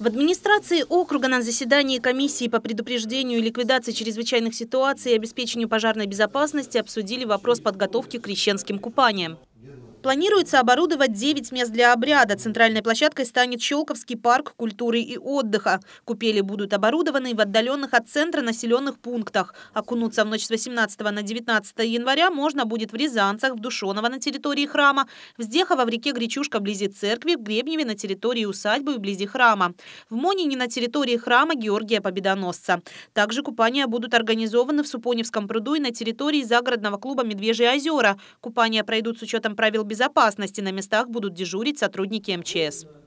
В администрации округа на заседании комиссии по предупреждению и ликвидации чрезвычайных ситуаций и обеспечению пожарной безопасности обсудили вопрос подготовки к крещенским купаниям. Планируется оборудовать 9 мест для обряда. Центральной площадкой станет Щелковский парк культуры и отдыха. Купели будут оборудованы в отдаленных от центра населенных пунктах. Окунуться в ночь с 18 на 19 января можно будет в Рязанцах, в Душоново на территории храма, в Здехово в реке Гречушка вблизи церкви, в Гребневе на территории усадьбы и вблизи храма, в Монине на территории храма Георгия Победоносца. Также купания будут организованы в Супоневском пруду и на территории загородного клуба «Медвежьи озера». Купания пройдут с учетом правил безопасности на местах будут дежурить сотрудники МЧС.